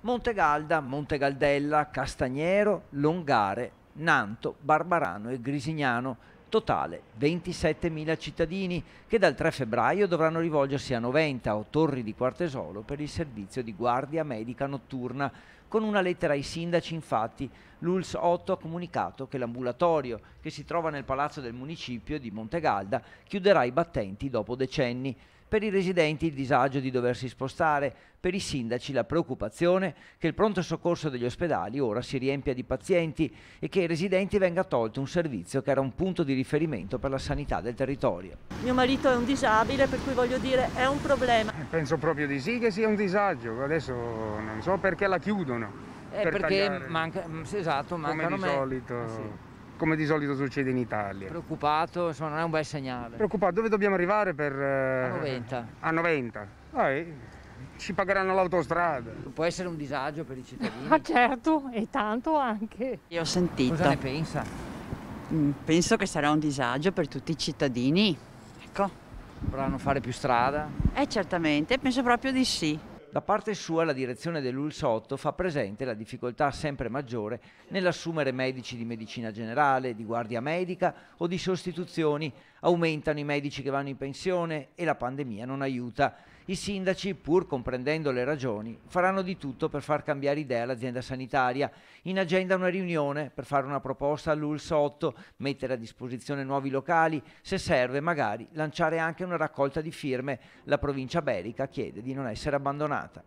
Montegalda, Montegaldella, Castagnero, Longare, Nanto, Barbarano e Grisignano Totale 27.000 cittadini che dal 3 febbraio dovranno rivolgersi a 90 o Torri di Quartesolo per il servizio di guardia medica notturna. Con una lettera ai sindaci, infatti, l'ULS 8 ha comunicato che l'ambulatorio, che si trova nel palazzo del municipio di Montegalda, chiuderà i battenti dopo decenni. Per i residenti il disagio di doversi spostare, per i sindaci la preoccupazione che il pronto soccorso degli ospedali ora si riempia di pazienti e che ai residenti venga tolto un servizio che era un punto di riferimento per la sanità del territorio. Mio marito è un disabile, per cui voglio dire è un problema. Eh, penso proprio di sì che sia un disagio, adesso non so perché la chiudono. Eh, per perché manca, mm, esatto, mancano come di, solito, eh sì. come di solito succede in Italia. Preoccupato, insomma non è un bel segnale. Preoccupato, dove dobbiamo arrivare per... Eh, A 90. A 90. Ah, ci pagheranno l'autostrada. Può essere un disagio per i cittadini. Ma ah, certo, e tanto anche. Io ho sentito. Cosa ne pensa? Mm, penso che sarà un disagio per tutti i cittadini. Ecco. Dovranno fare più strada? Eh certamente, penso proprio di sì. Da parte sua la direzione dell'ULS fa presente la difficoltà sempre maggiore nell'assumere medici di medicina generale, di guardia medica o di sostituzioni, aumentano i medici che vanno in pensione e la pandemia non aiuta. I sindaci, pur comprendendo le ragioni, faranno di tutto per far cambiare idea all'azienda sanitaria. In agenda una riunione per fare una proposta all'ULS 8, mettere a disposizione nuovi locali, se serve magari lanciare anche una raccolta di firme. La provincia berica chiede di non essere abbandonata.